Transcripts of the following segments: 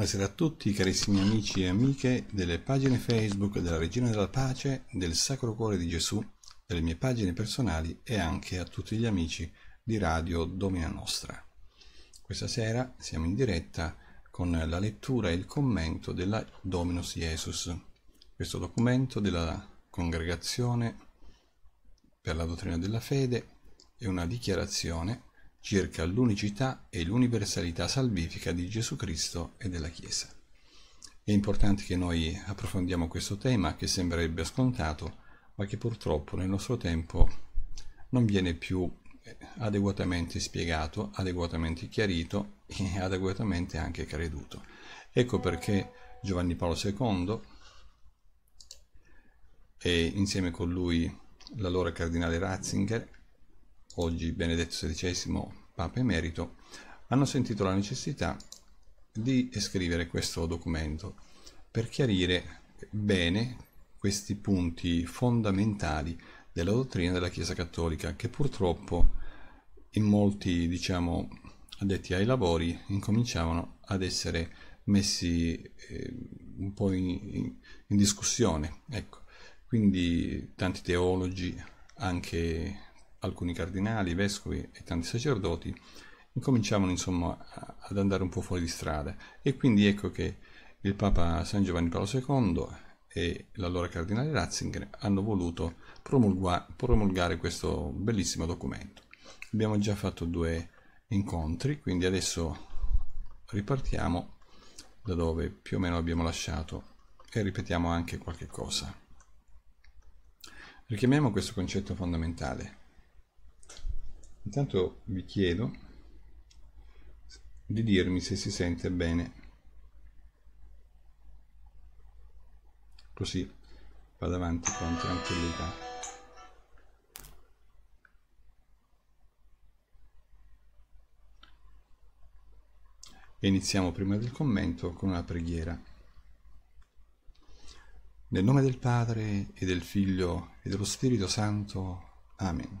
Buonasera a tutti carissimi amici e amiche delle pagine Facebook della Regina della Pace, del Sacro Cuore di Gesù, delle mie pagine personali e anche a tutti gli amici di Radio Domina Nostra. Questa sera siamo in diretta con la lettura e il commento della Dominus Jesus, questo documento della Congregazione per la Dottrina della Fede è una dichiarazione circa l'unicità e l'universalità salvifica di Gesù Cristo e della Chiesa. È importante che noi approfondiamo questo tema che sembrerebbe scontato, ma che purtroppo nel nostro tempo non viene più eh, adeguatamente spiegato, adeguatamente chiarito e adeguatamente anche creduto. Ecco perché Giovanni Paolo II e insieme con lui l'allora cardinale Ratzinger oggi Benedetto XVI, Papa Emerito, hanno sentito la necessità di scrivere questo documento per chiarire bene questi punti fondamentali della dottrina della Chiesa Cattolica che purtroppo in molti, diciamo, addetti ai lavori incominciavano ad essere messi eh, un po' in, in discussione. Ecco. Quindi tanti teologi, anche alcuni cardinali, vescovi e tanti sacerdoti incominciavano insomma ad andare un po' fuori di strada e quindi ecco che il Papa San Giovanni Paolo II e l'allora cardinale Ratzinger hanno voluto promulgare questo bellissimo documento. Abbiamo già fatto due incontri, quindi adesso ripartiamo da dove più o meno abbiamo lasciato e ripetiamo anche qualche cosa. Richiamiamo questo concetto fondamentale. Intanto vi chiedo di dirmi se si sente bene. Così vado avanti con tranquillità. E iniziamo prima del commento con una preghiera. Nel nome del Padre e del Figlio e dello Spirito Santo. Amen.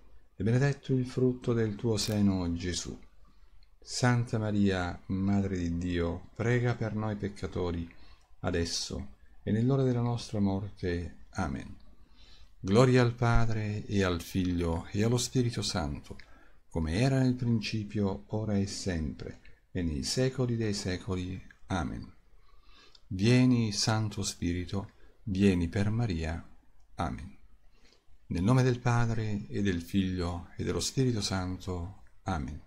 e benedetto il frutto del tuo seno, Gesù. Santa Maria, Madre di Dio, prega per noi peccatori, adesso e nell'ora della nostra morte. Amen. Gloria al Padre e al Figlio e allo Spirito Santo, come era nel principio, ora e sempre, e nei secoli dei secoli. Amen. Vieni, Santo Spirito, vieni per Maria. Amen. Nel nome del Padre e del Figlio e dello Spirito Santo. Amen.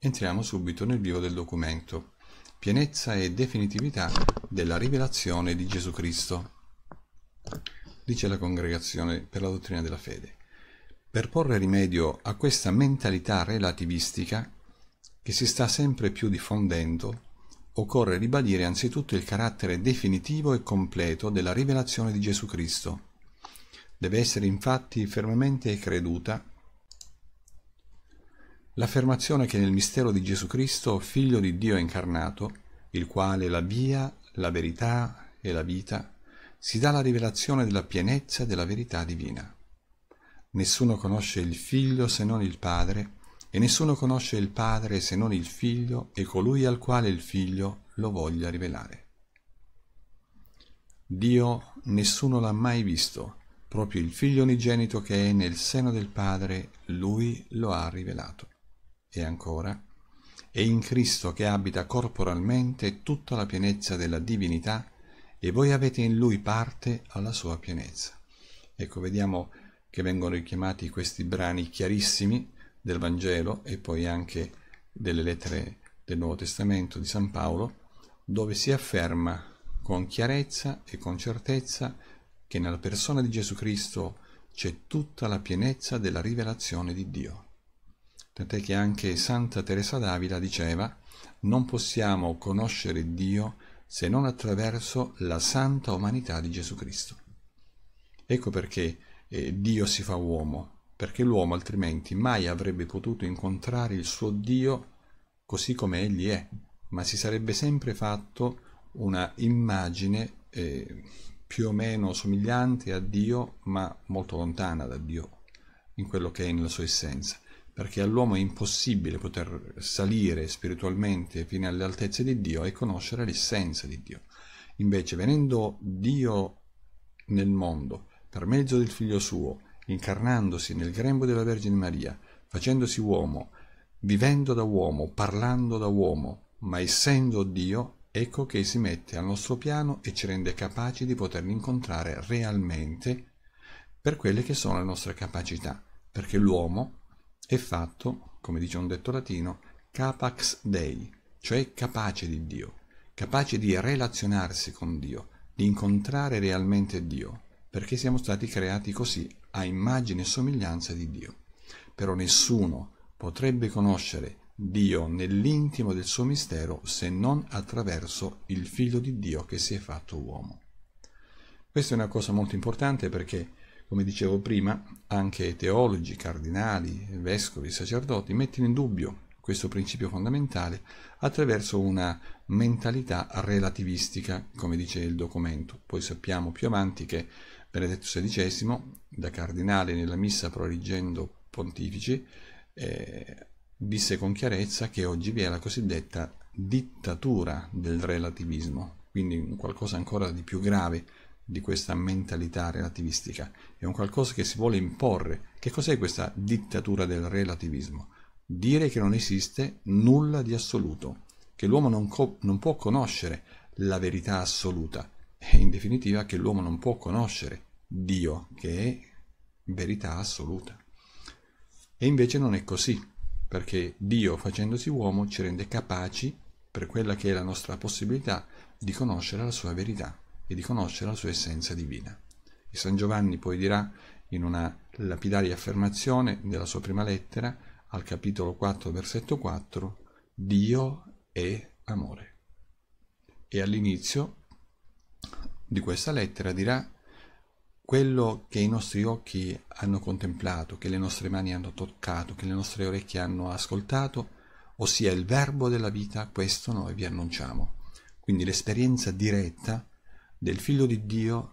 Entriamo subito nel vivo del documento. Pienezza e definitività della rivelazione di Gesù Cristo. Dice la Congregazione per la dottrina della fede. Per porre rimedio a questa mentalità relativistica che si sta sempre più diffondendo, occorre ribadire anzitutto il carattere definitivo e completo della rivelazione di Gesù Cristo. Deve essere infatti fermamente creduta l'affermazione che nel mistero di Gesù Cristo, figlio di Dio incarnato, il quale è la via, la verità e la vita, si dà la rivelazione della pienezza della verità divina. Nessuno conosce il figlio se non il Padre, e nessuno conosce il Padre se non il Figlio e colui al quale il Figlio lo voglia rivelare. Dio nessuno l'ha mai visto, proprio il Figlio unigenito che è nel seno del Padre, lui lo ha rivelato. E ancora, è in Cristo che abita corporalmente tutta la pienezza della divinità e voi avete in lui parte alla sua pienezza. Ecco, vediamo che vengono richiamati questi brani chiarissimi del Vangelo e poi anche delle lettere del Nuovo Testamento di San Paolo, dove si afferma con chiarezza e con certezza che nella persona di Gesù Cristo c'è tutta la pienezza della rivelazione di Dio. Tant'è che anche Santa Teresa d'Avila diceva non possiamo conoscere Dio se non attraverso la santa umanità di Gesù Cristo. Ecco perché eh, Dio si fa uomo, perché l'uomo altrimenti mai avrebbe potuto incontrare il suo Dio così come egli è, ma si sarebbe sempre fatto una immagine eh, più o meno somigliante a Dio, ma molto lontana da Dio, in quello che è nella sua essenza, perché all'uomo è impossibile poter salire spiritualmente fino alle altezze di Dio e conoscere l'essenza di Dio. Invece, venendo Dio nel mondo per mezzo del figlio suo, incarnandosi nel grembo della Vergine Maria, facendosi uomo, vivendo da uomo, parlando da uomo, ma essendo Dio, ecco che si mette al nostro piano e ci rende capaci di poterli incontrare realmente per quelle che sono le nostre capacità, perché l'uomo è fatto, come dice un detto latino, capax dei, cioè capace di Dio, capace di relazionarsi con Dio, di incontrare realmente Dio, perché siamo stati creati così a immagine e somiglianza di Dio. Però nessuno potrebbe conoscere Dio nell'intimo del suo mistero se non attraverso il figlio di Dio che si è fatto uomo. Questa è una cosa molto importante perché, come dicevo prima, anche teologi, cardinali, vescovi, sacerdoti mettono in dubbio questo principio fondamentale attraverso una mentalità relativistica, come dice il documento. Poi sappiamo più avanti che Benedetto XVI, da cardinale nella missa prorigendo pontifici, eh, disse con chiarezza che oggi vi è la cosiddetta dittatura del relativismo, quindi qualcosa ancora di più grave di questa mentalità relativistica, è un qualcosa che si vuole imporre. Che cos'è questa dittatura del relativismo? Dire che non esiste nulla di assoluto, che l'uomo non, non può conoscere la verità assoluta, è in definitiva che l'uomo non può conoscere Dio, che è verità assoluta. E invece non è così, perché Dio facendosi uomo ci rende capaci, per quella che è la nostra possibilità, di conoscere la sua verità e di conoscere la sua essenza divina. E San Giovanni poi dirà in una lapidaria affermazione della sua prima lettera, al capitolo 4, versetto 4, Dio è amore. E all'inizio di questa lettera dirà quello che i nostri occhi hanno contemplato, che le nostre mani hanno toccato, che le nostre orecchie hanno ascoltato, ossia il verbo della vita, questo noi vi annunciamo. Quindi l'esperienza diretta del Figlio di Dio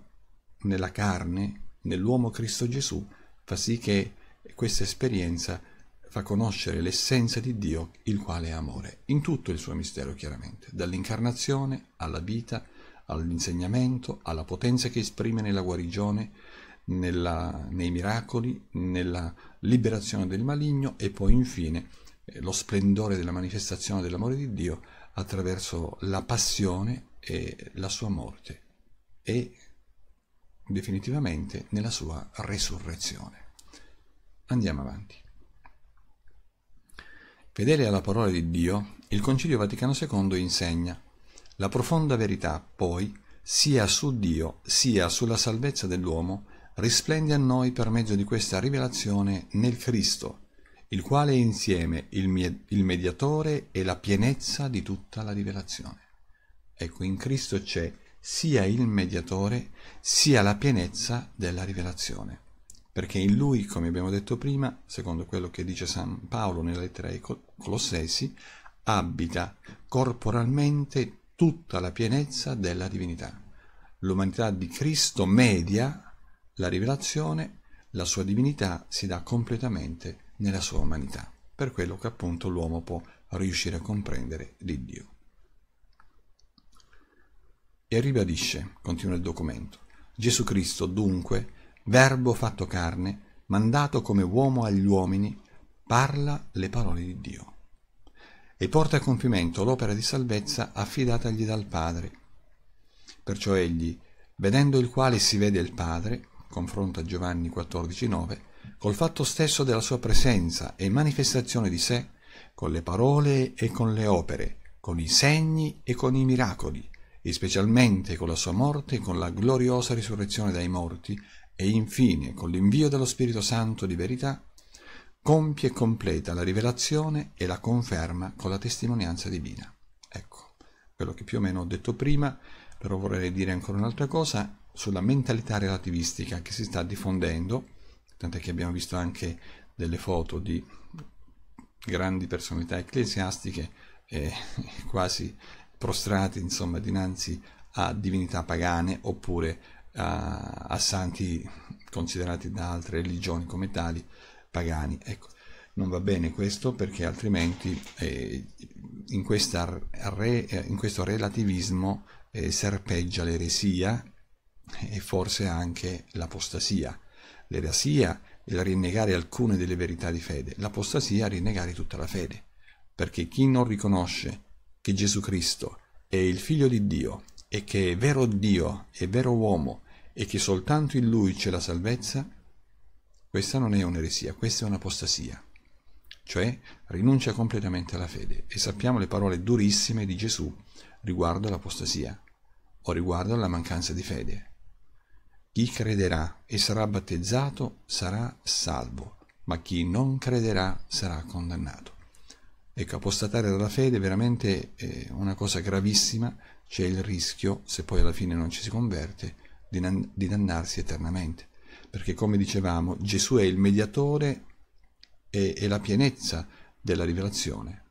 nella carne, nell'uomo Cristo Gesù, fa sì che questa esperienza fa conoscere l'essenza di Dio, il quale è amore, in tutto il suo mistero chiaramente, dall'incarnazione alla vita, all'insegnamento, alla potenza che esprime nella guarigione, nella, nei miracoli, nella liberazione del maligno e poi infine eh, lo splendore della manifestazione dell'amore di Dio attraverso la passione e la sua morte e definitivamente nella sua resurrezione. Andiamo avanti. Fedele alla parola di Dio, il Concilio Vaticano II insegna la profonda verità, poi, sia su Dio sia sulla salvezza dell'uomo, risplende a noi per mezzo di questa rivelazione nel Cristo, il quale è insieme il, il mediatore e la pienezza di tutta la rivelazione. Ecco, in Cristo c'è sia il mediatore sia la pienezza della rivelazione, perché in lui, come abbiamo detto prima, secondo quello che dice San Paolo nella lettera ai Colossesi, abita corporalmente tutta la pienezza della divinità. L'umanità di Cristo media la rivelazione, la sua divinità si dà completamente nella sua umanità, per quello che appunto l'uomo può riuscire a comprendere di Dio. E ribadisce, continua il documento, Gesù Cristo dunque, verbo fatto carne, mandato come uomo agli uomini, parla le parole di Dio e porta a compimento l'opera di salvezza affidatagli dal Padre. Perciò egli, vedendo il quale si vede il Padre, confronta Giovanni 14,9, col fatto stesso della sua presenza e manifestazione di sé, con le parole e con le opere, con i segni e con i miracoli, e specialmente con la sua morte e con la gloriosa risurrezione dai morti, e infine con l'invio dello Spirito Santo di verità, compie e completa la rivelazione e la conferma con la testimonianza divina. Ecco, quello che più o meno ho detto prima, però vorrei dire ancora un'altra cosa sulla mentalità relativistica che si sta diffondendo, tant'è che abbiamo visto anche delle foto di grandi personalità ecclesiastiche eh, quasi prostrate insomma dinanzi a divinità pagane oppure a, a santi considerati da altre religioni come tali pagani. Ecco, non va bene questo perché altrimenti eh, in, questa, eh, in, questo relativismo eh, serpeggia l'eresia e forse anche l'apostasia. L'eresia è il rinnegare alcune delle verità di fede, l'apostasia è rinnegare tutta la fede, perché chi non riconosce che Gesù Cristo è il figlio di Dio e che è vero Dio, è vero uomo e che soltanto in lui c'è la salvezza, questa non è un'eresia, questa è un'apostasia, cioè rinuncia completamente alla fede. E sappiamo le parole durissime di Gesù riguardo all'apostasia o riguardo alla mancanza di fede. Chi crederà e sarà battezzato sarà salvo, ma chi non crederà sarà condannato. Ecco, apostatare dalla fede è veramente eh, una cosa gravissima, c'è il rischio, se poi alla fine non ci si converte, di, nan- di dannarsi eternamente perché come dicevamo Gesù è il mediatore e, e la pienezza della rivelazione.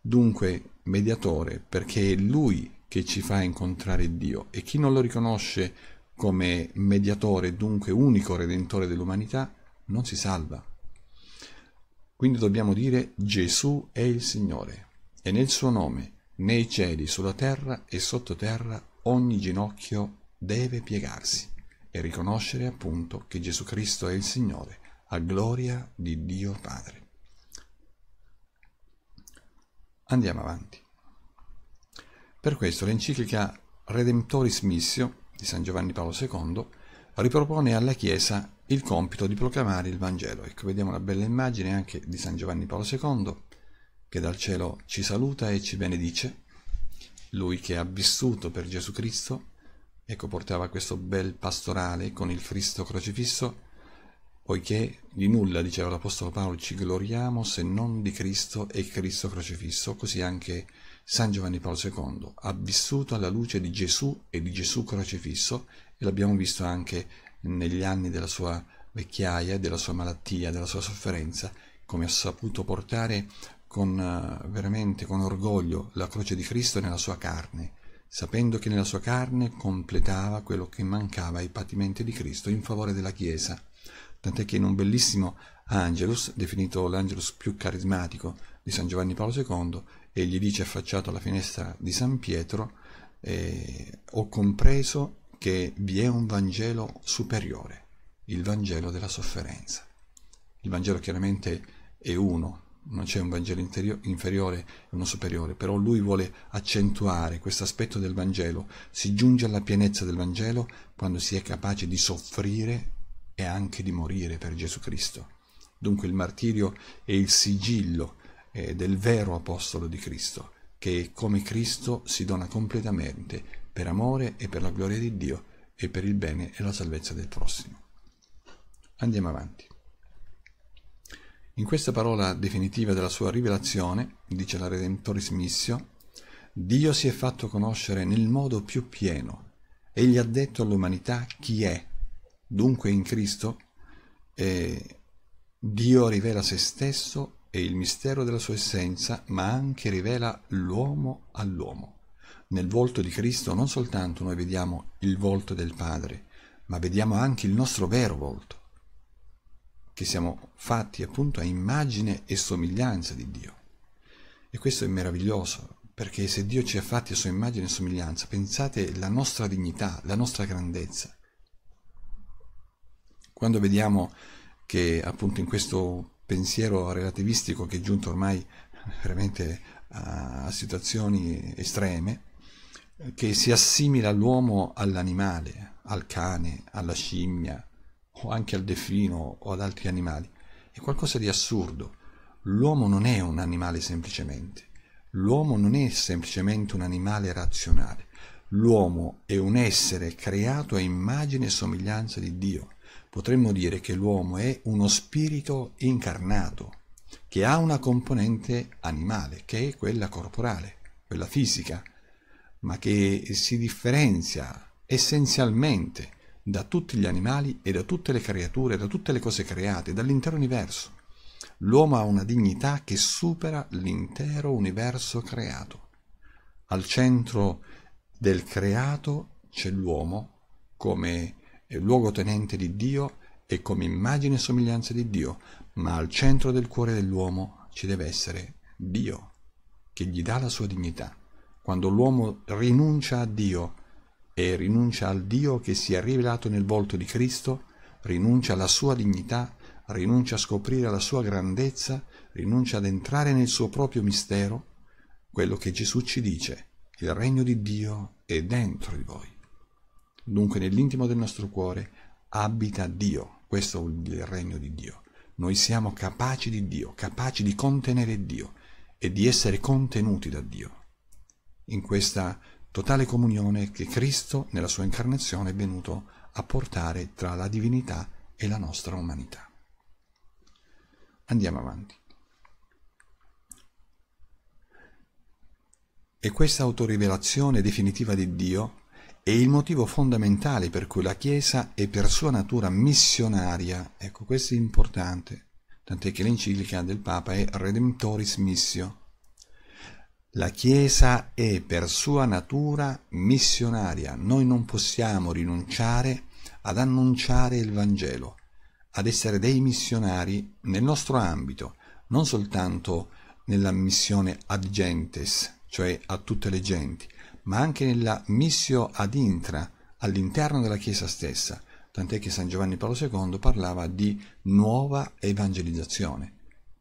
Dunque mediatore perché è lui che ci fa incontrare Dio e chi non lo riconosce come mediatore, dunque unico redentore dell'umanità, non si salva. Quindi dobbiamo dire Gesù è il Signore e nel suo nome, nei cieli, sulla terra e sottoterra, ogni ginocchio deve piegarsi e riconoscere appunto che Gesù Cristo è il Signore, a gloria di Dio Padre. Andiamo avanti. Per questo l'enciclica Redemptoris Missio di San Giovanni Paolo II ripropone alla Chiesa il compito di proclamare il Vangelo. Ecco, vediamo una bella immagine anche di San Giovanni Paolo II che dal cielo ci saluta e ci benedice, lui che ha vissuto per Gesù Cristo Ecco portava questo bel pastorale con il Cristo crocifisso, poiché di nulla, diceva l'Apostolo Paolo, ci gloriamo se non di Cristo e Cristo crocifisso, così anche San Giovanni Paolo II ha vissuto alla luce di Gesù e di Gesù crocifisso e l'abbiamo visto anche negli anni della sua vecchiaia, della sua malattia, della sua sofferenza, come ha saputo portare con, eh, veramente con orgoglio la croce di Cristo nella sua carne sapendo che nella sua carne completava quello che mancava ai patimenti di Cristo in favore della Chiesa, tant'è che in un bellissimo Angelus, definito l'Angelus più carismatico di San Giovanni Paolo II, egli dice affacciato alla finestra di San Pietro, eh, ho compreso che vi è un Vangelo superiore, il Vangelo della sofferenza. Il Vangelo chiaramente è uno, non c'è un Vangelo inferiore e uno superiore, però lui vuole accentuare questo aspetto del Vangelo. Si giunge alla pienezza del Vangelo quando si è capace di soffrire e anche di morire per Gesù Cristo. Dunque il martirio è il sigillo eh, del vero apostolo di Cristo, che come Cristo si dona completamente per amore e per la gloria di Dio e per il bene e la salvezza del prossimo. Andiamo avanti. In questa parola definitiva della sua rivelazione, dice la Redentoris Missio, Dio si è fatto conoscere nel modo più pieno. Egli ha detto all'umanità chi è. Dunque in Cristo eh, Dio rivela se stesso e il mistero della sua essenza, ma anche rivela l'uomo all'uomo. Nel volto di Cristo non soltanto noi vediamo il volto del Padre, ma vediamo anche il nostro vero volto che siamo fatti appunto a immagine e somiglianza di Dio. E questo è meraviglioso, perché se Dio ci ha fatti a sua immagine e somiglianza, pensate alla nostra dignità, alla nostra grandezza. Quando vediamo che appunto in questo pensiero relativistico che è giunto ormai veramente a situazioni estreme, che si assimila l'uomo all'animale, al cane, alla scimmia, o anche al delfino o ad altri animali, è qualcosa di assurdo. L'uomo non è un animale semplicemente. L'uomo non è semplicemente un animale razionale. L'uomo è un essere creato a immagine e somiglianza di Dio. Potremmo dire che l'uomo è uno spirito incarnato, che ha una componente animale, che è quella corporale, quella fisica, ma che si differenzia essenzialmente da tutti gli animali e da tutte le creature, da tutte le cose create, dall'intero universo. L'uomo ha una dignità che supera l'intero universo creato. Al centro del creato c'è l'uomo come luogotenente di Dio e come immagine e somiglianza di Dio, ma al centro del cuore dell'uomo ci deve essere Dio, che gli dà la sua dignità. Quando l'uomo rinuncia a Dio e rinuncia al Dio che si è rivelato nel volto di Cristo, rinuncia alla sua dignità, rinuncia a scoprire la sua grandezza, rinuncia ad entrare nel suo proprio mistero, quello che Gesù ci dice, il regno di Dio è dentro di voi. Dunque nell'intimo del nostro cuore abita Dio, questo è il regno di Dio. Noi siamo capaci di Dio, capaci di contenere Dio e di essere contenuti da Dio. In questa totale comunione che Cristo nella sua incarnazione è venuto a portare tra la divinità e la nostra umanità. Andiamo avanti. E questa autorivelazione definitiva di Dio è il motivo fondamentale per cui la Chiesa è per sua natura missionaria. Ecco, questo è importante, tant'è che l'enciclica del Papa è Redemptoris Missio, la Chiesa è per sua natura missionaria. Noi non possiamo rinunciare ad annunciare il Vangelo, ad essere dei missionari nel nostro ambito, non soltanto nella missione ad gentes, cioè a tutte le genti, ma anche nella missio ad intra, all'interno della Chiesa stessa, tant'è che San Giovanni Paolo II parlava di nuova evangelizzazione.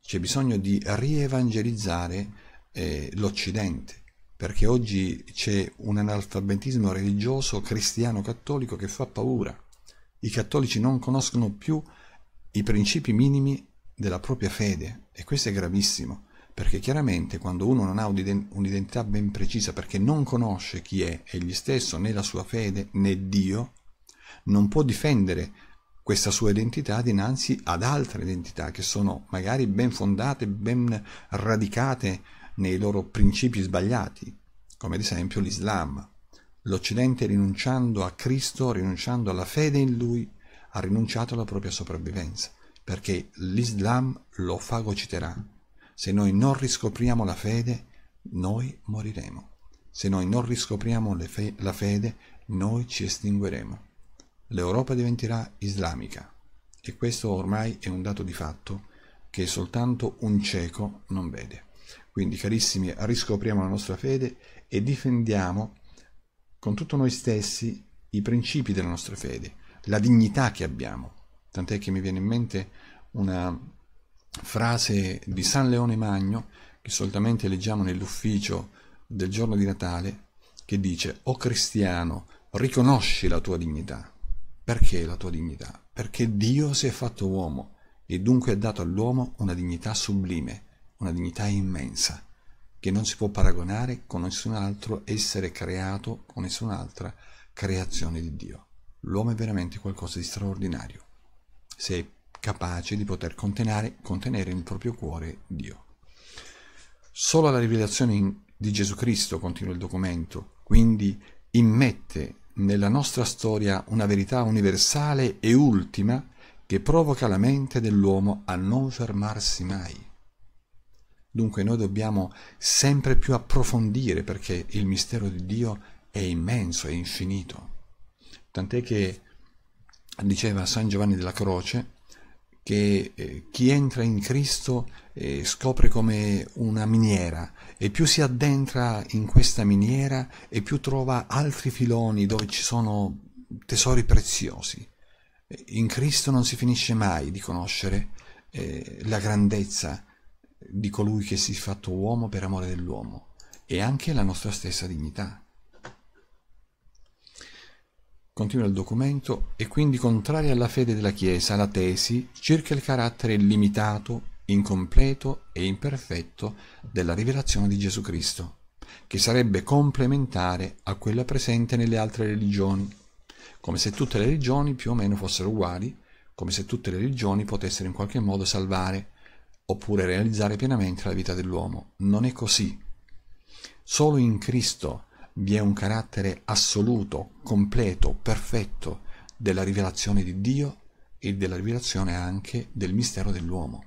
C'è bisogno di rievangelizzare eh, l'Occidente, perché oggi c'è un analfabetismo religioso cristiano-cattolico che fa paura. I cattolici non conoscono più i principi minimi della propria fede e questo è gravissimo, perché chiaramente quando uno non ha un'identità ben precisa, perché non conosce chi è egli stesso, né la sua fede, né Dio, non può difendere questa sua identità dinanzi ad altre identità che sono magari ben fondate, ben radicate nei loro principi sbagliati, come ad esempio l'Islam. L'Occidente rinunciando a Cristo, rinunciando alla fede in Lui, ha rinunciato alla propria sopravvivenza, perché l'Islam lo fagociterà. Se noi non riscopriamo la fede, noi moriremo. Se noi non riscopriamo fe la fede, noi ci estingueremo. L'Europa diventerà islamica e questo ormai è un dato di fatto che soltanto un cieco non vede. Quindi, carissimi, riscopriamo la nostra fede e difendiamo con tutto noi stessi i principi della nostra fede, la dignità che abbiamo. Tant'è che mi viene in mente una frase di San Leone Magno, che solitamente leggiamo nell'ufficio del giorno di Natale, che dice, o cristiano, riconosci la tua dignità. Perché la tua dignità? Perché Dio si è fatto uomo e dunque ha dato all'uomo una dignità sublime una dignità immensa che non si può paragonare con nessun altro essere creato, con nessun'altra creazione di Dio. L'uomo è veramente qualcosa di straordinario, se è capace di poter contenere, contenere nel proprio cuore Dio. Solo la rivelazione di Gesù Cristo, continua il documento, quindi immette nella nostra storia una verità universale e ultima che provoca la mente dell'uomo a non fermarsi mai Dunque noi dobbiamo sempre più approfondire perché il mistero di Dio è immenso, è infinito. Tant'è che diceva San Giovanni della Croce che eh, chi entra in Cristo eh, scopre come una miniera e più si addentra in questa miniera e più trova altri filoni dove ci sono tesori preziosi. In Cristo non si finisce mai di conoscere eh, la grandezza di colui che si è fatto uomo per amore dell'uomo e anche la nostra stessa dignità. Continua il documento, è quindi contraria alla fede della Chiesa la tesi circa il carattere limitato, incompleto e imperfetto della rivelazione di Gesù Cristo, che sarebbe complementare a quella presente nelle altre religioni, come se tutte le religioni più o meno fossero uguali, come se tutte le religioni potessero in qualche modo salvare oppure realizzare pienamente la vita dell'uomo. Non è così. Solo in Cristo vi è un carattere assoluto, completo, perfetto della rivelazione di Dio e della rivelazione anche del mistero dell'uomo.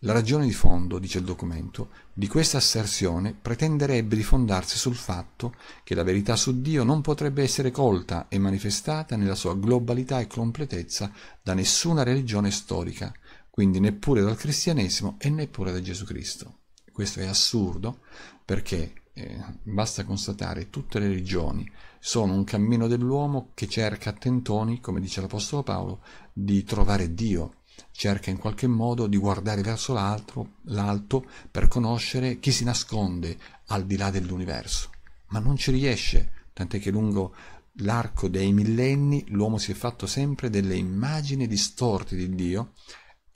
La ragione di fondo, dice il documento, di questa asserzione pretenderebbe di fondarsi sul fatto che la verità su Dio non potrebbe essere colta e manifestata nella sua globalità e completezza da nessuna religione storica, quindi neppure dal cristianesimo e neppure da Gesù Cristo. Questo è assurdo perché eh, basta constatare che tutte le religioni sono un cammino dell'uomo che cerca a tentoni, come dice l'Apostolo Paolo, di trovare Dio, cerca in qualche modo di guardare verso l'alto per conoscere chi si nasconde al di là dell'universo, ma non ci riesce, tant'è che lungo l'arco dei millenni l'uomo si è fatto sempre delle immagini distorte di Dio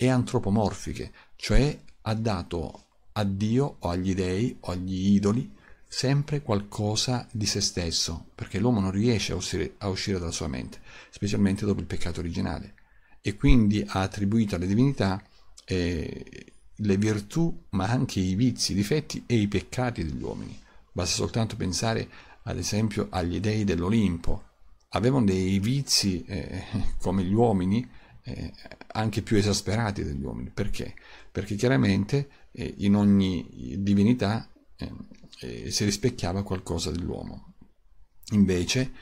e antropomorfiche, cioè ha dato a Dio o agli dei o agli idoli sempre qualcosa di se stesso, perché l'uomo non riesce a uscire, a uscire dalla sua mente, specialmente dopo il peccato originale, e quindi ha attribuito alle divinità eh, le virtù, ma anche i vizi, i difetti e i peccati degli uomini. Basta soltanto pensare, ad esempio, agli dei dell'Olimpo. Avevano dei vizi eh, come gli uomini, eh, anche più esasperati degli uomini. Perché? Perché chiaramente eh, in ogni divinità eh, eh, si rispecchiava qualcosa dell'uomo. Invece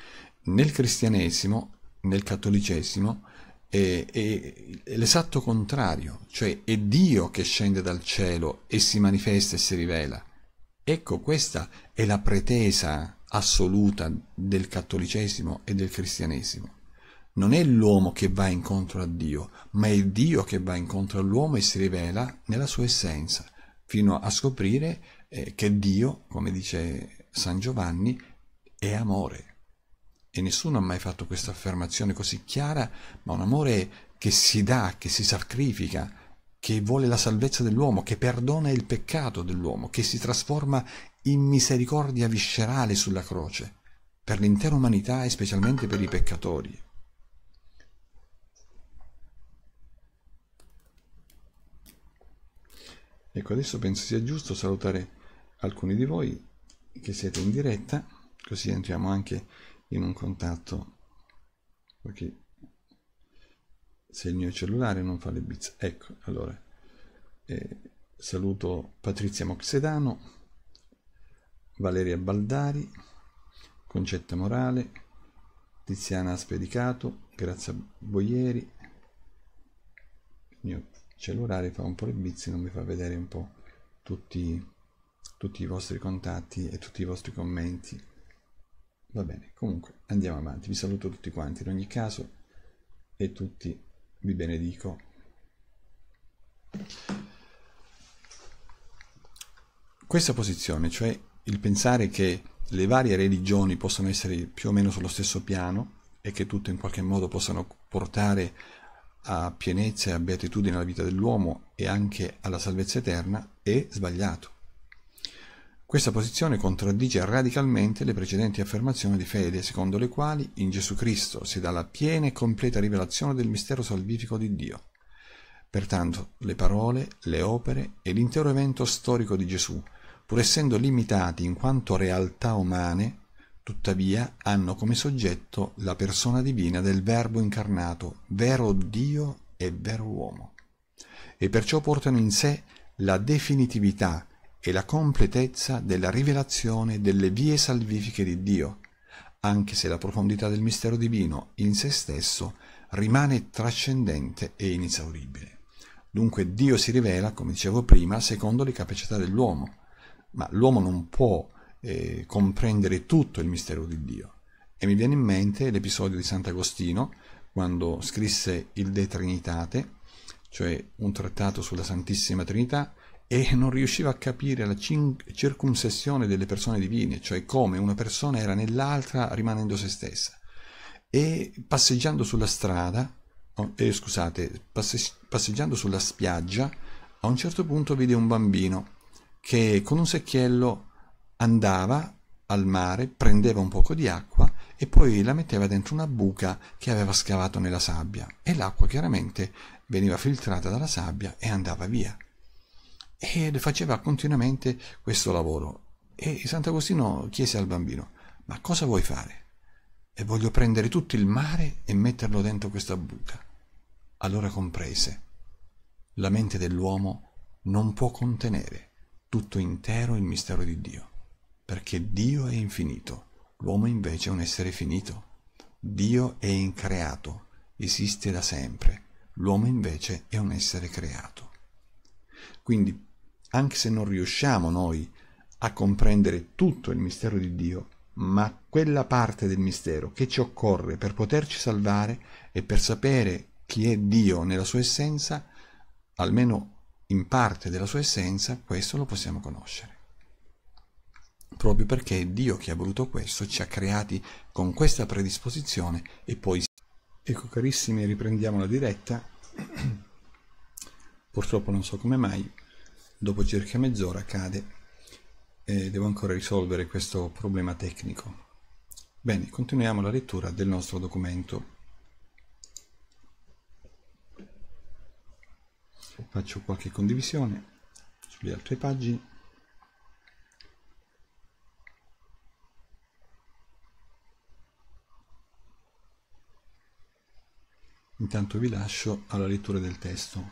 nel cristianesimo, nel cattolicesimo, è, è, è, l'esatto contrario, cioè è Dio che scende dal cielo e si manifesta e si rivela. Ecco, questa è la pretesa assoluta del cattolicesimo e del cristianesimo non è l'uomo che va incontro a Dio, ma è Dio che va incontro all'uomo e si rivela nella sua essenza, fino a scoprire eh, che Dio, come dice San Giovanni, è amore. E nessuno ha mai fatto questa affermazione così chiara, ma un amore che si dà, che si sacrifica, che vuole la salvezza dell'uomo, che perdona il peccato dell'uomo, che si trasforma in misericordia viscerale sulla croce, per l'intera umanità e specialmente per i peccatori. Ecco, adesso penso sia giusto salutare alcuni di voi che siete in diretta, così entriamo anche in un contatto. Perché se il mio cellulare non fa le bizze. Ecco, allora, eh, saluto Patrizia Moxedano, Valeria Baldari, Concetta Morale, Tiziana Spedicato, Grazia Boieri, mio cellulare fa un po' il bizzi, non mi fa vedere un po' tutti, tutti i vostri contatti e tutti i vostri commenti. Va bene, comunque andiamo avanti, vi saluto tutti quanti in ogni caso e tutti vi benedico. Questa posizione, cioè il pensare che le varie religioni possano essere più o meno sullo stesso piano e che tutte in qualche modo possano portare a a pienezza e a beatitudine alla vita dell'uomo e anche alla salvezza eterna è sbagliato. Questa posizione contraddice radicalmente le precedenti affermazioni di fede, secondo le quali in Gesù Cristo si dà la piena e completa rivelazione del mistero salvifico di Dio. Pertanto le parole, le opere e l'intero evento storico di Gesù, pur essendo limitati in quanto realtà umane, tuttavia hanno come soggetto la persona divina del Verbo incarnato, vero Dio e vero uomo, e perciò portano in sé la definitività e la completezza della rivelazione delle vie salvifiche di Dio, anche se la profondità del mistero divino in se stesso rimane trascendente e inesauribile. Dunque Dio si rivela, come dicevo prima, secondo le capacità dell'uomo, ma l'uomo non può eh, comprendere tutto il mistero di Dio. E mi viene in mente l'episodio di Sant'Agostino, quando scrisse il De Trinitate, cioè un trattato sulla Santissima Trinità, e non riusciva a capire la circumsessione delle persone divine, cioè come una persona era nell'altra rimanendo se stessa. E passeggiando sulla strada, eh, scusate, passe passeggiando sulla spiaggia, a un certo punto vide un bambino che con un secchiello andava al mare, prendeva un poco di acqua e poi la metteva dentro una buca che aveva scavato nella sabbia e l'acqua chiaramente veniva filtrata dalla sabbia e andava via. E faceva continuamente questo lavoro. E Sant'Agostino chiese al bambino, ma cosa vuoi fare? E voglio prendere tutto il mare e metterlo dentro questa buca. Allora comprese, la mente dell'uomo non può contenere tutto intero il mistero di Dio perché Dio è infinito, l'uomo invece è un essere finito. Dio è increato, esiste da sempre, l'uomo invece è un essere creato. Quindi, anche se non riusciamo noi a comprendere tutto il mistero di Dio, ma quella parte del mistero che ci occorre per poterci salvare e per sapere chi è Dio nella sua essenza, almeno in parte della sua essenza, questo lo possiamo conoscere proprio perché Dio che ha voluto questo ci ha creati con questa predisposizione e poi... Ecco carissimi, riprendiamo la diretta. Purtroppo non so come mai, dopo circa mezz'ora cade e devo ancora risolvere questo problema tecnico. Bene, continuiamo la lettura del nostro documento. Faccio qualche condivisione sulle altre pagine. Intanto vi lascio alla lettura del testo.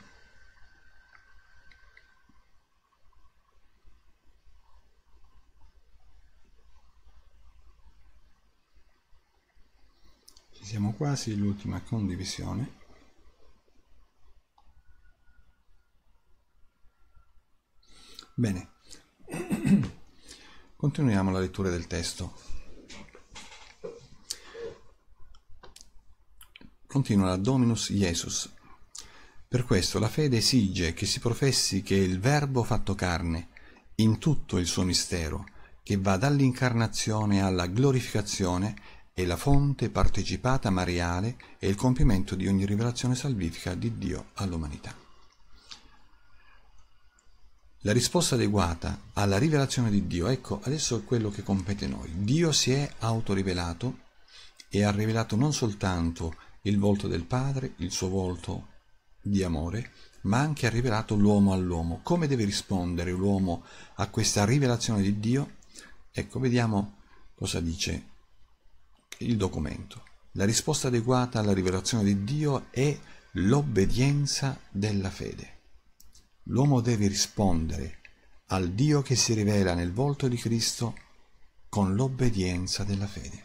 Ci siamo quasi, all'ultima condivisione. Bene, continuiamo la lettura del testo. continua la Dominus Jesus. Per questo la fede esige che si professi che il Verbo fatto carne, in tutto il suo mistero, che va dall'incarnazione alla glorificazione, è la fonte partecipata mariale e il compimento di ogni rivelazione salvifica di Dio all'umanità. La risposta adeguata alla rivelazione di Dio, ecco, adesso è quello che compete noi. Dio si è autorivelato e ha rivelato non soltanto il volto del Padre, il suo volto di amore, ma anche ha rivelato l'uomo all'uomo. Come deve rispondere l'uomo a questa rivelazione di Dio? Ecco, vediamo cosa dice il documento. La risposta adeguata alla rivelazione di Dio è l'obbedienza della fede. L'uomo deve rispondere al Dio che si rivela nel volto di Cristo con l'obbedienza della fede.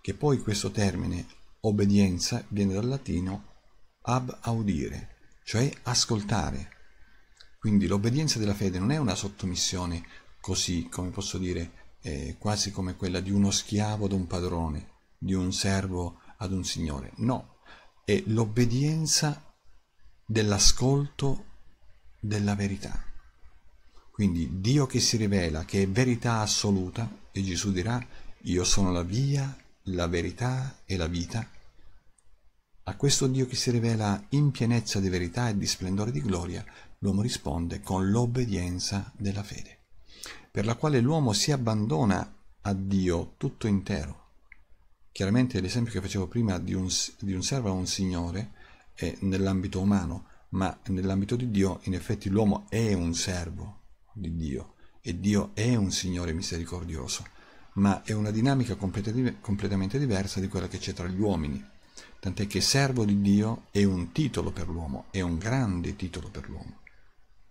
Che poi questo termine Obbedienza viene dal latino ab audire, cioè ascoltare. Quindi l'obbedienza della fede non è una sottomissione così, come posso dire, eh, quasi come quella di uno schiavo ad un padrone, di un servo ad un signore. No, è l'obbedienza dell'ascolto della verità. Quindi Dio che si rivela, che è verità assoluta, e Gesù dirà, io sono la via, la verità e la vita, a questo Dio che si rivela in pienezza di verità e di splendore di gloria, l'uomo risponde con l'obbedienza della fede, per la quale l'uomo si abbandona a Dio tutto intero. Chiaramente l'esempio che facevo prima di un, di un servo a un signore è nell'ambito umano, ma nell'ambito di Dio in effetti l'uomo è un servo di Dio e Dio è un Signore misericordioso, ma è una dinamica completamente diversa di quella che c'è tra gli uomini tant'è che servo di Dio è un titolo per l'uomo, è un grande titolo per l'uomo.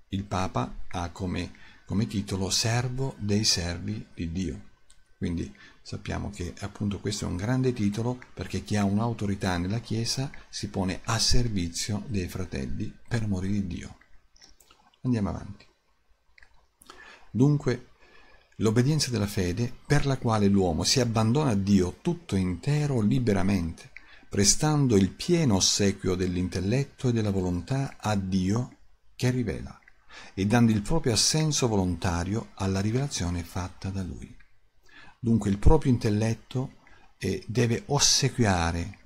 Il Papa ha come, come titolo servo dei servi di Dio. Quindi sappiamo che appunto questo è un grande titolo perché chi ha un'autorità nella Chiesa si pone a servizio dei fratelli per amore di Dio. Andiamo avanti. Dunque, l'obbedienza della fede per la quale l'uomo si abbandona a Dio tutto intero liberamente prestando il pieno ossequio dell'intelletto e della volontà a Dio che rivela e dando il proprio assenso volontario alla rivelazione fatta da Lui. Dunque il proprio intelletto eh, deve ossequiare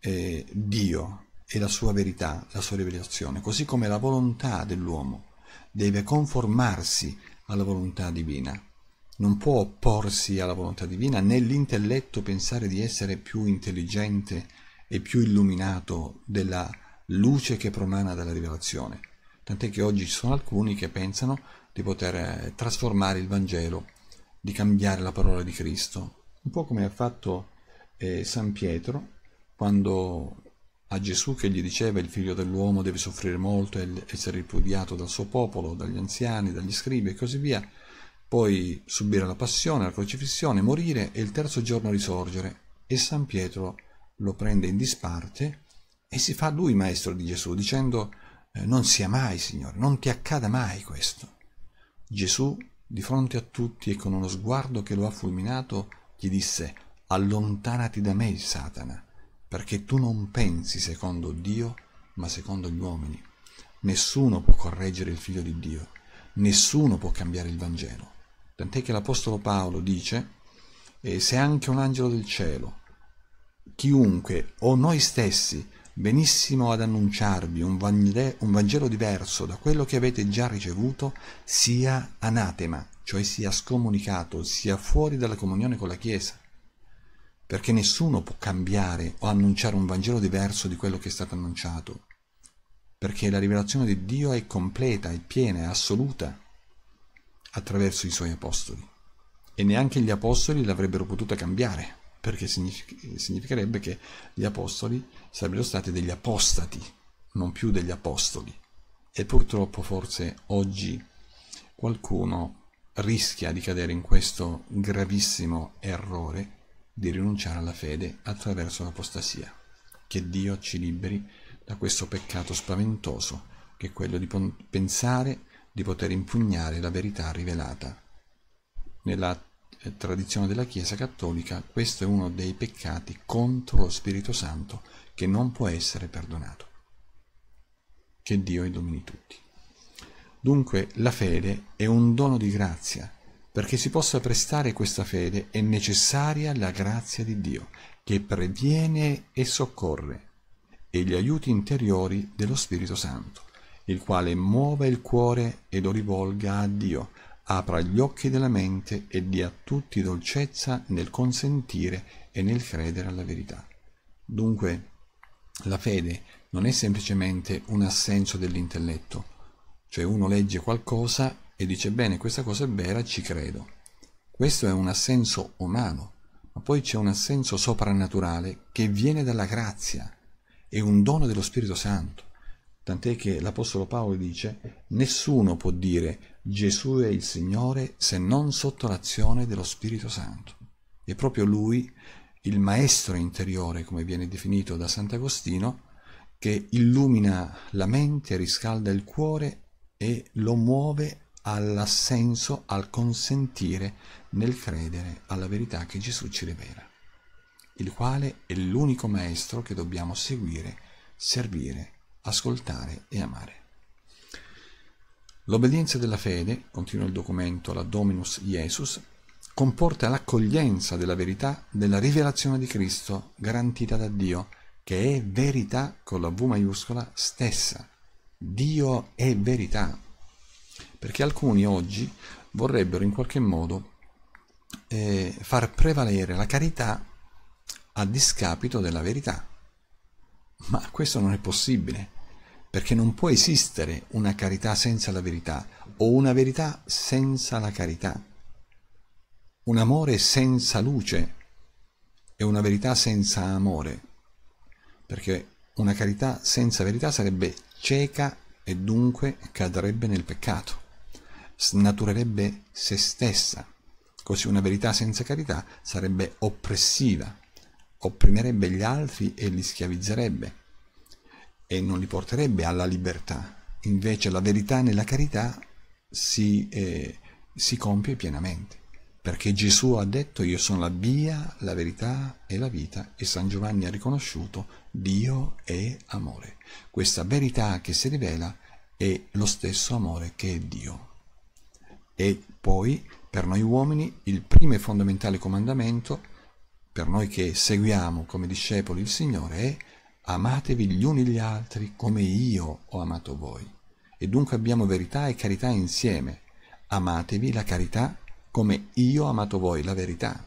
eh, Dio e la sua verità, la sua rivelazione, così come la volontà dell'uomo deve conformarsi alla volontà divina. Non può opporsi alla volontà divina né l'intelletto pensare di essere più intelligente e più illuminato della luce che promana dalla rivelazione. Tant'è che oggi ci sono alcuni che pensano di poter eh, trasformare il Vangelo, di cambiare la parola di Cristo, un po' come ha fatto eh, San Pietro quando a Gesù che gli diceva il figlio dell'uomo deve soffrire molto e essere ripudiato dal suo popolo, dagli anziani, dagli scribi e così via, poi subire la passione, la crocifissione, morire e il terzo giorno risorgere. E San Pietro lo prende in disparte e si fa lui maestro di Gesù, dicendo eh, non sia mai, Signore, non ti accada mai questo. Gesù, di fronte a tutti e con uno sguardo che lo ha fulminato, gli disse allontanati da me, Satana, perché tu non pensi secondo Dio, ma secondo gli uomini. Nessuno può correggere il figlio di Dio, nessuno può cambiare il Vangelo. Tant'è che l'Apostolo Paolo dice, eh, se anche un angelo del cielo chiunque o noi stessi venissimo ad annunciarvi un, Vangelo diverso da quello che avete già ricevuto, sia anatema, cioè sia scomunicato, sia fuori dalla comunione con la Chiesa. Perché nessuno può cambiare o annunciare un Vangelo diverso di quello che è stato annunciato. Perché la rivelazione di Dio è completa, è piena, è assoluta attraverso i suoi apostoli. E neanche gli apostoli l'avrebbero potuta cambiare perché significherebbe che gli apostoli sarebbero stati degli apostati, non più degli apostoli. E purtroppo forse oggi qualcuno rischia di cadere in questo gravissimo errore di rinunciare alla fede attraverso l'apostasia. Che Dio ci liberi da questo peccato spaventoso che è quello di pensare di poter impugnare la verità rivelata nella eh, tradizione della Chiesa cattolica, questo è uno dei peccati contro lo Spirito Santo che non può essere perdonato. Che Dio domini tutti. Dunque la fede è un dono di grazia. Perché si possa prestare questa fede è necessaria la grazia di Dio, che previene e soccorre, e gli aiuti interiori dello Spirito Santo, il quale muova il cuore e lo rivolga a Dio apra gli occhi della mente e dia a tutti dolcezza nel consentire e nel credere alla verità. Dunque, la fede non è semplicemente un assenso dell'intelletto, cioè uno legge qualcosa e dice bene, questa cosa è vera, ci credo. Questo è un assenso umano, ma poi c'è un assenso soprannaturale che viene dalla grazia, è un dono dello Spirito Santo. Tant'è che l'Apostolo Paolo dice, nessuno può dire Gesù è il Signore se non sotto l'azione dello Spirito Santo. E proprio Lui, il Maestro interiore, come viene definito da Sant'Agostino, che illumina la mente, riscalda il cuore e lo muove all'assenso, al consentire nel credere alla verità che Gesù ci rivela, il quale è l'unico Maestro che dobbiamo seguire, servire, ascoltare e amare. L'obbedienza della fede, continua il documento la Dominus Iesus, comporta l'accoglienza della verità della rivelazione di Cristo garantita da Dio, che è verità con la V maiuscola stessa. Dio è verità. Perché alcuni oggi vorrebbero in qualche modo eh, far prevalere la carità a discapito della verità. Ma questo non è possibile perché non può esistere una carità senza la verità o una verità senza la carità. Un amore senza luce e una verità senza amore, perché una carità senza verità sarebbe cieca e dunque cadrebbe nel peccato, snaturerebbe se stessa. Così una verità senza carità sarebbe oppressiva, opprimerebbe gli altri e li schiavizzerebbe e non li porterebbe alla libertà. Invece la verità nella carità si, eh, si compie pienamente, perché Gesù ha detto io sono la via, la verità e la vita e San Giovanni ha riconosciuto Dio è amore. Questa verità che si rivela è lo stesso amore che è Dio. E poi per noi uomini il primo e fondamentale comandamento, per noi che seguiamo come discepoli il Signore, è Amatevi gli uni gli altri come io ho amato voi. E dunque abbiamo verità e carità insieme. Amatevi la carità come io ho amato voi, la verità.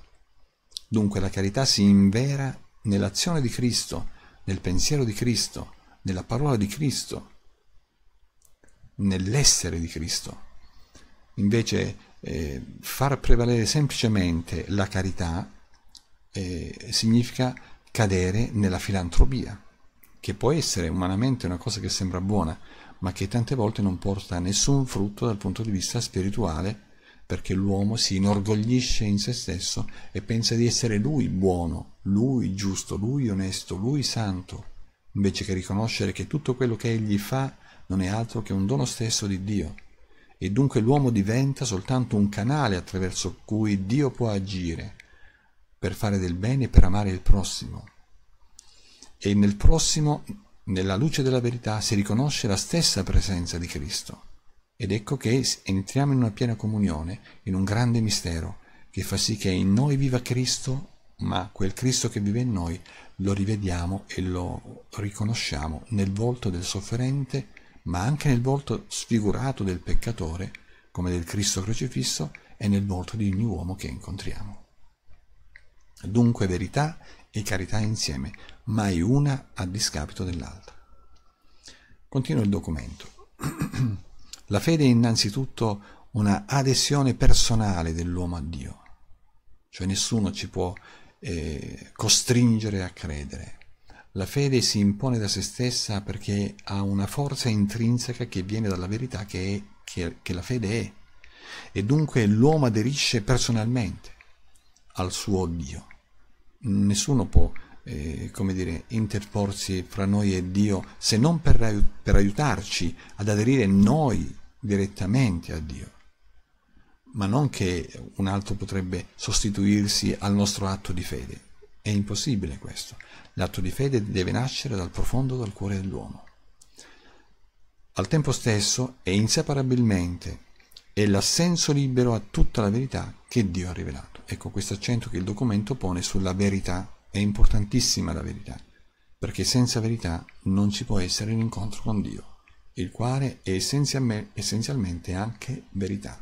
Dunque la carità si invera nell'azione di Cristo, nel pensiero di Cristo, nella parola di Cristo, nell'essere di Cristo. Invece eh, far prevalere semplicemente la carità eh, significa cadere nella filantropia che può essere umanamente una cosa che sembra buona, ma che tante volte non porta nessun frutto dal punto di vista spirituale, perché l'uomo si inorgoglisce in se stesso e pensa di essere lui buono, lui giusto, lui onesto, lui santo, invece che riconoscere che tutto quello che egli fa non è altro che un dono stesso di Dio. E dunque l'uomo diventa soltanto un canale attraverso cui Dio può agire per fare del bene e per amare il prossimo e nel prossimo, nella luce della verità, si riconosce la stessa presenza di Cristo. Ed ecco che entriamo in una piena comunione, in un grande mistero, che fa sì che in noi viva Cristo, ma quel Cristo che vive in noi lo rivediamo e lo riconosciamo nel volto del sofferente, ma anche nel volto sfigurato del peccatore, come del Cristo crocifisso, e nel volto di ogni uomo che incontriamo. Dunque verità e carità insieme mai una a discapito dell'altra. Continua il documento. La fede è innanzitutto una adesione personale dell'uomo a Dio, cioè nessuno ci può eh, costringere a credere. La fede si impone da se stessa perché ha una forza intrinseca che viene dalla verità che, è, che, che la fede è e dunque l'uomo aderisce personalmente al suo Dio. Nessuno può eh, come dire, interporsi fra noi e Dio, se non per, per aiutarci ad aderire noi direttamente a Dio, ma non che un altro potrebbe sostituirsi al nostro atto di fede. È impossibile questo. L'atto di fede deve nascere dal profondo del cuore dell'uomo. Al tempo stesso e inseparabilmente è l'assenso libero a tutta la verità che Dio ha rivelato. Ecco questo accento che il documento pone sulla verità è importantissima la verità, perché senza verità non ci può essere l'incontro con Dio, il quale è essenzialmente anche verità.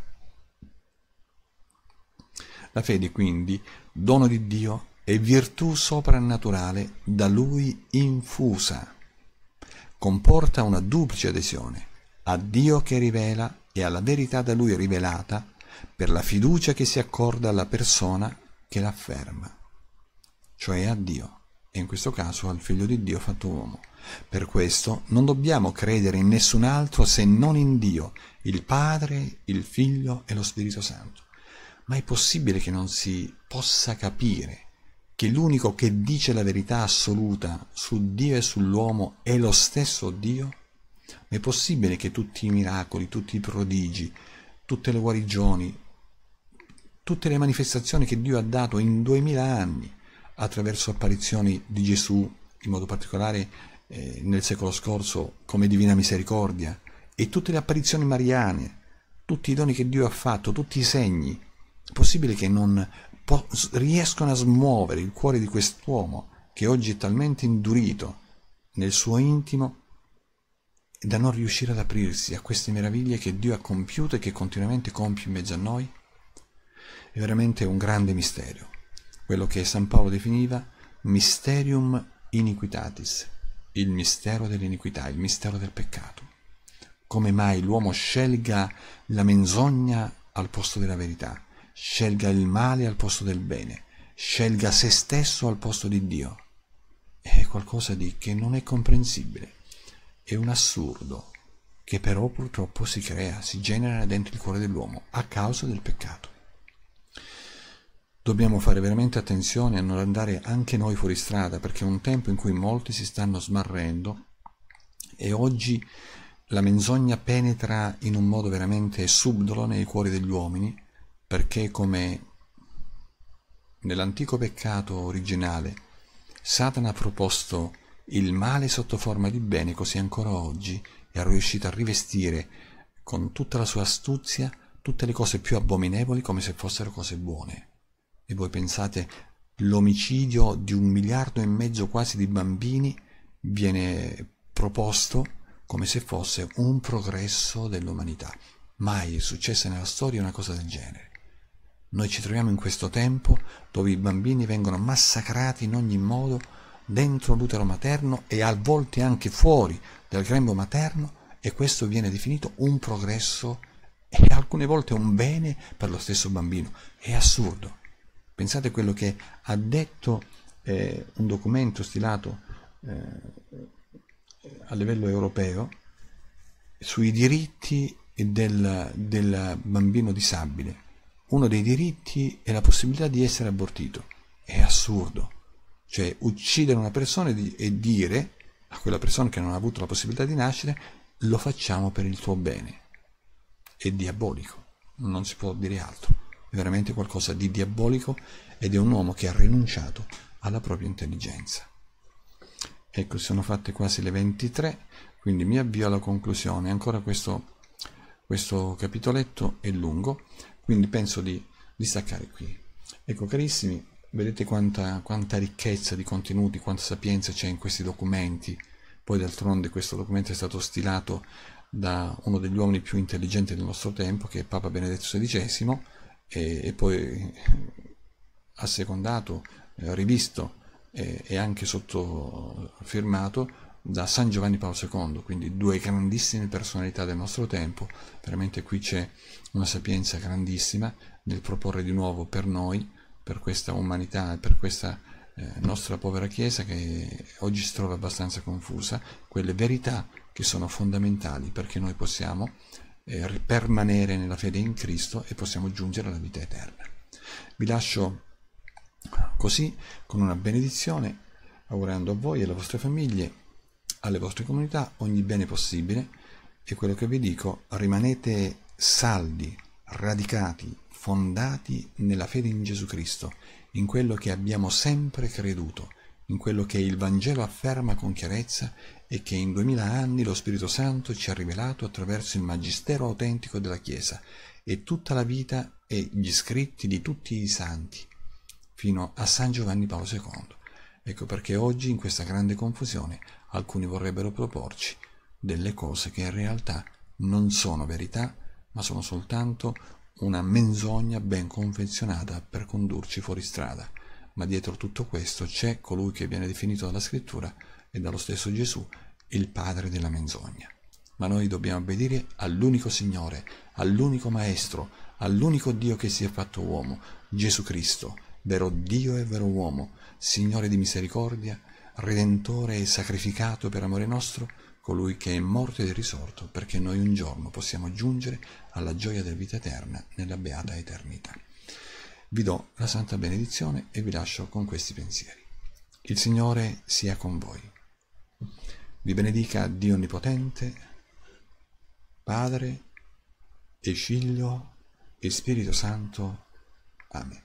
La fede quindi, dono di Dio, è virtù soprannaturale da Lui infusa. Comporta una duplice adesione a Dio che rivela e alla verità da Lui rivelata per la fiducia che si accorda alla persona che l'afferma cioè a Dio, e in questo caso al Figlio di Dio fatto uomo. Per questo non dobbiamo credere in nessun altro se non in Dio, il Padre, il Figlio e lo Spirito Santo. Ma è possibile che non si possa capire che l'unico che dice la verità assoluta su Dio e sull'uomo è lo stesso Dio? Ma è possibile che tutti i miracoli, tutti i prodigi, tutte le guarigioni, tutte le manifestazioni che Dio ha dato in duemila anni attraverso apparizioni di Gesù, in modo particolare eh, nel secolo scorso, come Divina Misericordia, e tutte le apparizioni mariane, tutti i doni che Dio ha fatto, tutti i segni, è possibile che non riescano a smuovere il cuore di quest'uomo che oggi è talmente indurito nel suo intimo da non riuscire ad aprirsi a queste meraviglie che Dio ha compiuto e che continuamente compie in mezzo a noi? È veramente un grande mistero quello che San Paolo definiva mysterium iniquitatis, il mistero dell'iniquità, il mistero del peccato. Come mai l'uomo scelga la menzogna al posto della verità, scelga il male al posto del bene, scelga se stesso al posto di Dio. È qualcosa di che non è comprensibile, è un assurdo che però purtroppo si crea, si genera dentro il cuore dell'uomo a causa del peccato. Dobbiamo fare veramente attenzione a non andare anche noi fuori strada, perché è un tempo in cui molti si stanno smarrendo e oggi la menzogna penetra in un modo veramente subdolo nei cuori degli uomini, perché come nell'antico peccato originale Satana ha proposto il male sotto forma di bene, così ancora oggi è riuscito a rivestire con tutta la sua astuzia tutte le cose più abominevoli come se fossero cose buone. E voi pensate, l'omicidio di un miliardo e mezzo quasi di bambini viene proposto come se fosse un progresso dell'umanità. Mai è successa nella storia una cosa del genere. Noi ci troviamo in questo tempo dove i bambini vengono massacrati in ogni modo dentro l'utero materno e a volte anche fuori dal grembo materno e questo viene definito un progresso e alcune volte un bene per lo stesso bambino. È assurdo, Pensate a quello che ha detto eh, un documento stilato eh, a livello europeo sui diritti del, del bambino disabile. Uno dei diritti è la possibilità di essere abortito. È assurdo. Cioè uccidere una persona e dire a quella persona che non ha avuto la possibilità di nascere lo facciamo per il tuo bene. È diabolico, non si può dire altro veramente qualcosa di diabolico ed è un uomo che ha rinunciato alla propria intelligenza. Ecco, sono fatte quasi le 23, quindi mi avvio alla conclusione. Ancora questo, questo capitoletto è lungo, quindi penso di, di staccare qui. Ecco, carissimi, vedete quanta, quanta ricchezza di contenuti, quanta sapienza c'è in questi documenti. Poi d'altronde questo documento è stato stilato da uno degli uomini più intelligenti del nostro tempo, che è Papa Benedetto XVI, e, e poi eh, assecondato, eh, rivisto e, e anche sottofirmato da San Giovanni Paolo II, quindi due grandissime personalità del nostro tempo. Veramente qui c'è una sapienza grandissima nel proporre di nuovo per noi, per questa umanità e per questa eh, nostra povera Chiesa che oggi si trova abbastanza confusa, quelle verità che sono fondamentali perché noi possiamo eh, permanere nella fede in Cristo e possiamo giungere alla vita eterna. Vi lascio così con una benedizione, augurando a voi e alle vostre famiglie, alle vostre comunità ogni bene possibile e quello che vi dico, rimanete saldi, radicati, fondati nella fede in Gesù Cristo, in quello che abbiamo sempre creduto, in quello che il Vangelo afferma con chiarezza e che in duemila anni lo Spirito Santo ci ha rivelato attraverso il magistero autentico della Chiesa e tutta la vita e gli scritti di tutti i santi, fino a San Giovanni Paolo II. Ecco perché oggi, in questa grande confusione, alcuni vorrebbero proporci delle cose che in realtà non sono verità, ma sono soltanto una menzogna ben confezionata per condurci fuori strada. Ma dietro tutto questo c'è colui che viene definito dalla scrittura e dallo stesso Gesù il padre della menzogna. Ma noi dobbiamo obbedire all'unico Signore, all'unico Maestro, all'unico Dio che si è fatto uomo, Gesù Cristo, vero Dio e vero uomo, Signore di misericordia, Redentore e sacrificato per amore nostro, colui che è morto ed è risorto, perché noi un giorno possiamo giungere alla gioia della vita eterna nella beata eternità. Vi do la santa benedizione e vi lascio con questi pensieri. Il Signore sia con voi. Vi benedica Dio Onnipotente, Padre e Figlio e Spirito Santo. Amen.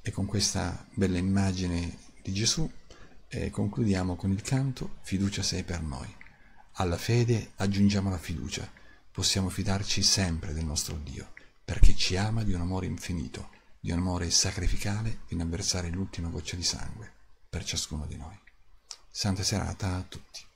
E con questa bella immagine di Gesù eh, concludiamo con il canto Fiducia sei per noi. Alla fede aggiungiamo la fiducia. Possiamo fidarci sempre del nostro Dio, perché ci ama di un amore infinito, di un amore sacrificale fino a versare l'ultima goccia di sangue per ciascuno di noi. Santa serata a tutti.